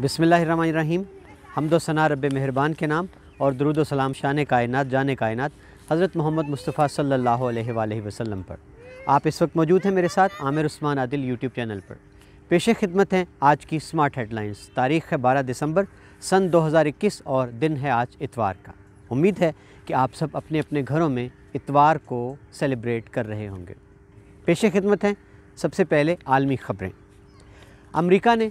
बिसमीम हम दो सना रब मेहरबान के नाम और दरुद सलाम शान कायनत जान कायनत हज़रत मोहम्मद मुस्तफ़ा सल्ला वसलम पर आप इस वक्त मौजूद हैं मेरे साथ आमिर उस्मान आदिल यूट्यूब चैनल पर पेश खिदमत हैं आज की स्मार्ट हेडलाइंस तारीख़ है बारह दिसंबर सन 2021 और दिन है आज इतवार का उम्मीद है कि आप सब अपने अपने घरों में इतवार को सेलिब्रेट कर रहे होंगे पेश खिदमत हैं सबसे पहले आलमी ख़बरें अमेरिका ने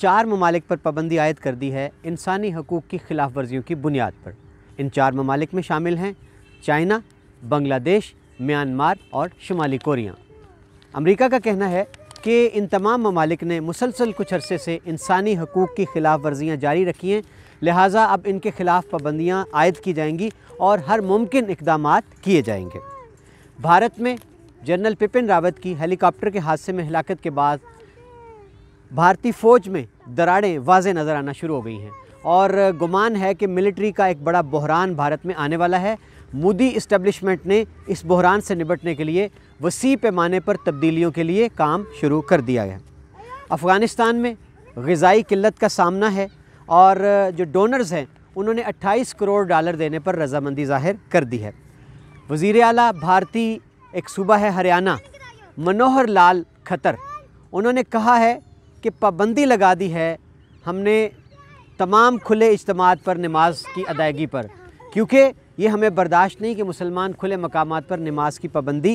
चार ममालिक पर पाबंदी आयद कर दी है इंसानी हकूक़ की खिलाफ वर्जियों की बुनियाद पर इन चार ममालिक में शामिल हैं चाइना बांग्लादेश म्यांमार और शुमाली कोरिया अमरीका का कहना है कि इन तमाम ममालिक ने मुसलसल कुछ अरसे से इंसानी हकूक़ की खिलाफ वर्जियाँ जारी रखी हैं लिहाजा अब इनके ख़िलाफ़ पाबंदियाँ आयद की जाएंगी और हर मुमकिन इकदाम किए जाएंगे भारत में जनरल पिपिन रावत की हेलीकॉप्टर के हादसे में हलाकत के बाद भारतीय फ़ौज में दरारें वाजे नज़र आना शुरू हो गई हैं और गुमान है कि मिलिट्री का एक बड़ा बहरान भारत में आने वाला है मोदी इस्टबलिशमेंट ने इस बहरान से निपटने के लिए वसी पैमाने पर तब्दीलियों के लिए काम शुरू कर दिया है अफ़गानिस्तान में गज़ाई किल्लत का सामना है और जो डोनर्स हैं उन्होंने 28 करोड़ डॉलर देने पर रजामंदी जाहिर कर दी है वज़ी अली भारती एक सूबा है हरियाणा मनोहर लाल खतर उन्होंने कहा है कि पाबंदी लगा दी है हमने तमाम खुले इजमात पर नमाज की अदायगी पर क्योंकि ये हमें बर्दाश्त नहीं कि मुसलमान खुले मकाम पर नमाज की पाबंदी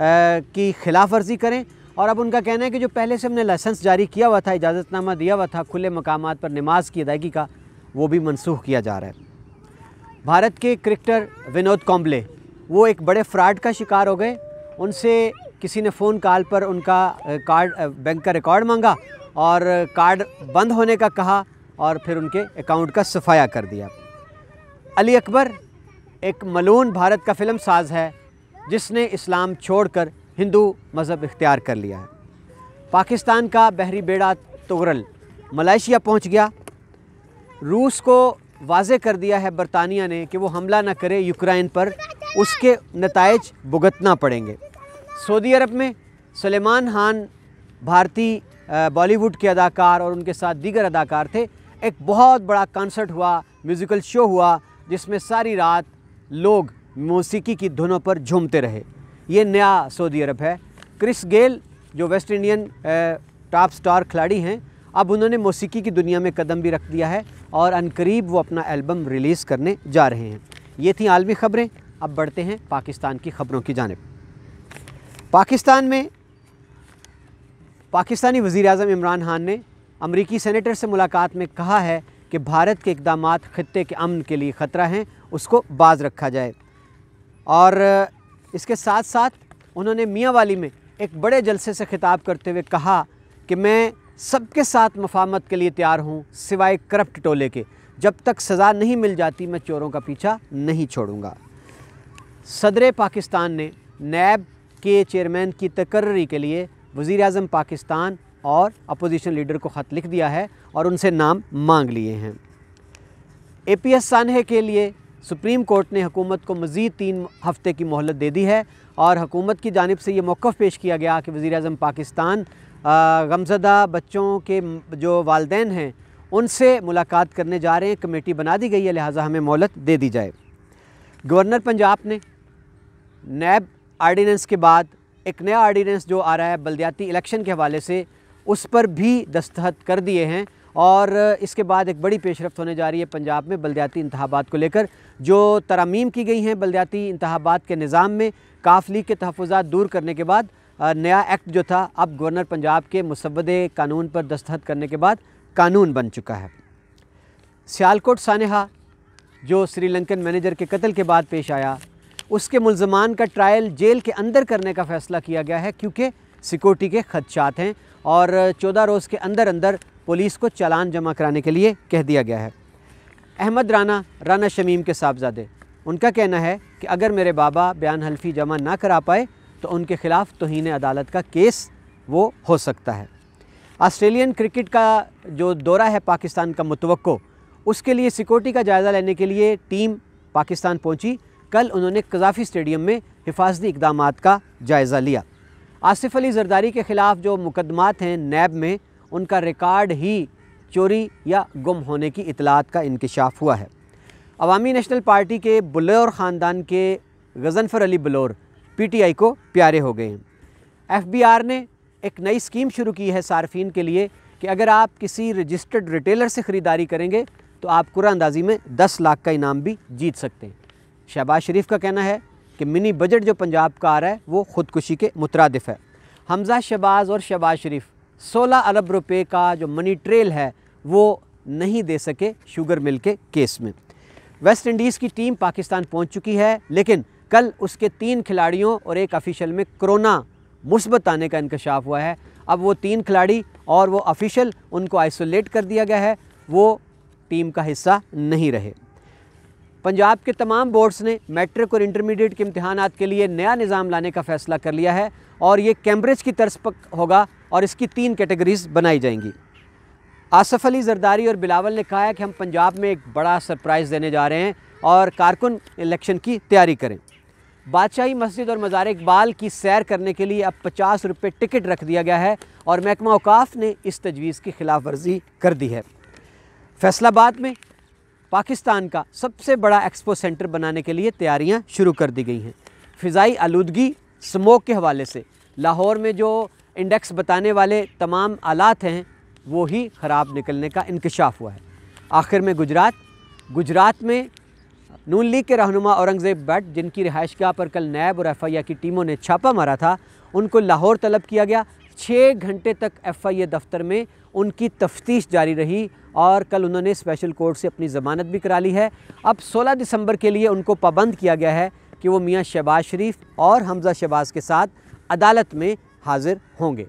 की खिलाफ वर्जी करें और अब उनका कहना है कि जो पहले से हमने लाइसेंस जारी किया हुआ था इजाज़तनामा दिया हुआ था खुले मकाम पर नमाज की अदायगी का वो भी मनसूख किया जा रहा है भारत के क्रिकेटर विनोद कॉम्बले वो एक बड़े फ्रॉड का शिकार हो गए उनसे किसी ने फ़ोन कॉल पर उनका कार्ड बैंक का रिकॉर्ड मांगा और कार्ड बंद होने का कहा और फिर उनके अकाउंट का सफाया कर दिया अली अकबर एक मलून भारत का फिल्म साज है जिसने इस्लाम छोड़कर हिंदू मज़हब इख्तियार कर लिया है पाकिस्तान का बहरी बेड़ा तुगरल मलेशिया पहुंच गया रूस को वाजे कर दिया है बरतानिया ने कि वो हमला ना करे यूक्रेन पर उसके नतज भुगतना पड़ेंगे सऊदी अरब में सलेमान खान भारतीय बॉलीवुड के अदाकार और उनके साथ दीगर अदाकार थे एक बहुत बड़ा कॉन्सर्ट हुआ म्यूज़िकल शो हुआ जिसमें सारी रात लोग मौसीकी की धुनों पर झूमते रहे ये नया सऊदी अरब है क्रिस गेल जो वेस्ट इंडियन टॉप स्टार खिलाड़ी हैं अब उन्होंने मौसीकी की दुनिया में कदम भी रख दिया है और अनकरीब वो अपना एल्बम रिलीज़ करने जा रहे हैं ये थी आलमी ख़बरें अब बढ़ते हैं पाकिस्तान की ख़बरों की जानब पाकिस्तान में पाकिस्तानी वज़ी अजम इमरान खान ने अमरीकी सेनेटर से मुलाकात में कहा है कि भारत के इकदाम ख़त्े के अमन के लिए ख़तरा हैं उसको बाज रखा जाए और इसके साथ साथ उन्होंने मियाँ वाली में एक बड़े जलसे से खिताब करते हुए कहा कि मैं सबके साथ मफामत के लिए तैयार हूँ सिवाय करप्ट टोले के जब तक सज़ा नहीं मिल जाती मैं चोरों का पीछा नहीं छोड़ूंगा सदर पाकिस्तान ने नैब के चेयरमैन की तकर्री के लिए वज़ी अजम पाकिस्तान और अपोजिशन लीडर को ख़त लिख दिया है और उनसे नाम मांग लिए हैं ए पी एस सानहे के लिए सुप्रीम कोर्ट ने हकूमत को मज़ीद तीन हफ्ते की मोहलत दे दी है और हकूमत की जानब से ये मौक़ पेश किया गया कि वज़ी अजम पाकिस्तान गमजदा बच्चों के जो वालदे हैं उनसे मुलाकात करने जा रहे हैं कमेटी बना दी गई है लिहाजा हमें मोहलत दे दी जाए गवर्नर पंजाब ने नैब आर्डीनेंस के बाद एक नया आर्डीनेंस जो आ रहा है बलदियाती इलेक्शन के हवाले से उस पर भी दस्तखत कर दिए हैं और इसके बाद एक बड़ी पेशरफ होने जा रही है पंजाब में बलदियाती इंतबात को लेकर जो तरामीम की गई हैं बलदियाती इंतबात के निज़ाम में काफली के तहफात दूर करने के बाद नया एक्ट जो था अब गवर्नर पंजाब के मुसवदे कानून पर दस्तखत करने के बाद कानून बन चुका है सियालकोट सानहा जो श्रीलंकन मैनेजर के कत्ल के बाद पेश आया उसके मुलजमान का ट्रायल जेल के अंदर करने का फ़ैसला किया गया है क्योंकि सिक्योरिटी के खदशात हैं और चौदह रोज़ के अंदर अंदर पुलिस को चालान जमा कराने के लिए कह दिया गया है अहमद राना राना शमीम के साहबजादे उनका कहना है कि अगर मेरे बाबा बयान हल्फी जमा ना करा पाए तो उनके ख़िलाफ़ तोहन अदालत का केस वो हो सकता है ऑस्ट्रेलियन क्रिकेट का जो दौरा है पाकिस्तान का मुतवक़ उसके लिए सिक्योरिटी का जायज़ा लेने के लिए टीम पाकिस्तान पहुंची कल उन्होंने कजाफ़ी स्टेडियम में हिफाजती इकदाम का जायज़ा लिया आसिफ अली जरदारी के ख़िलाफ़ जो मुकदमात हैं नैब में उनका रिकॉर्ड ही चोरी या गुम होने की इतलात का इंकशाफ हुआ है अवामी नेशनल पार्टी के बलोर ख़ानदान के Ghazanfar Ali Balor P T I को प्यारे हो गए हैं एफ बी आर ने एक नई स्कीम शुरू की है सार्फिन के लिए कि अगर आप किसी रजिस्टर्ड रिटेलर से ख़रीदारी करेंगे तो आप कुरानंदाजी में दस लाख का इनाम भी जीत सकते हैं शहबाज शरीफ का कहना है कि मिनी बजट जो पंजाब का आ रहा है वो ख़ुदकुशी के मुतरदफ है हमजा शहबाज और शहबाज शरीफ 16 अरब रुपए का जो मनी ट्रेल है वो नहीं दे सके शुगर मिल के केस में वेस्ट इंडीज़ की टीम पाकिस्तान पहुंच चुकी है लेकिन कल उसके तीन खिलाड़ियों और एक ऑफिशियल में कोरोना मुस्बत आने का इंकशाफ हुआ है अब वो तीन खिलाड़ी और वो ऑफिशियल उनको आइसोलेट कर दिया गया है वो टीम का हिस्सा नहीं रहे पंजाब के तमाम बोर्ड्स ने मैट्रिक और इंटरमीडिएट के इम्तहान के लिए नया निज़ाम लाने का फैसला कर लिया है और ये कैम्ब्रिज की तर्ज पर होगा और इसकी तीन कैटेगरीज बनाई जाएंगी आसफ़ अली जरदारी और बिलावल ने कहा है कि हम पंजाब में एक बड़ा सरप्राइज़ देने जा रहे हैं और कारकुन इलेक्शन की तैयारी करें बादशाही मस्जिद और मज़ार इकबाल की सैर करने के लिए अब पचास रुपये टिकट रख दिया गया है और महकमा अवकाफ़ ने इस तजवीज़ की खिलाफ वर्जी कर दी है फैसलाबाद में पाकिस्तान का सबसे बड़ा एक्सपो सेंटर बनाने के लिए तैयारियाँ शुरू कर दी गई हैं फ़िज़ाई आलूदगी स्मोक के हवाले से लाहौर में जो इंडेक्स बताने वाले तमाम आलात हैं वो ही ख़राब निकलने का इंकशाफ हुआ है आखिर में गुजरात गुजरात में नून लीग के रहनुमा औरंगज़ेब बट जिनकी रिहाइश गाह पर कल नैब और एफ आई की टीमों ने छापा मारा था उनको लाहौर तलब किया गया छः घंटे तक एफ आई ए दफ्तर में उनकी तफ्तीश जारी रही और कल उन्होंने स्पेशल कोर्ट से अपनी ज़मानत भी करा ली है अब 16 दिसंबर के लिए उनको पाबंद किया गया है कि वो मियाँ शहबाज शरीफ और हमज़ा शहबाज के साथ अदालत में हाजिर होंगे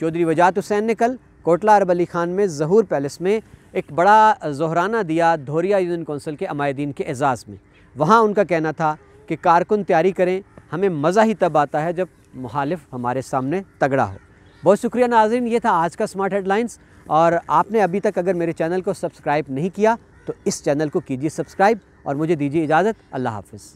चौधरी वजात हुसैन ने कल कोटला अरब अली ख़ान में जहूर पैलेस में एक बड़ा जहराना दिया धोरिया यूनियन कौंसिल के अमायदीन के एज़ाज़ में वहाँ उनका कहना था कि कारकुन तैयारी करें हमें मज़ा ही तब आता है जब मुहालिफ हमारे सामने तगड़ा हो बहुत शुक्रिया नाजरन ये था आज का स्मार्ट हेडलाइंस और आपने अभी तक अगर मेरे चैनल को सब्सक्राइब नहीं किया तो इस चैनल को कीजिए सब्सक्राइब और मुझे दीजिए इजाज़त अल्लाह हाफिज़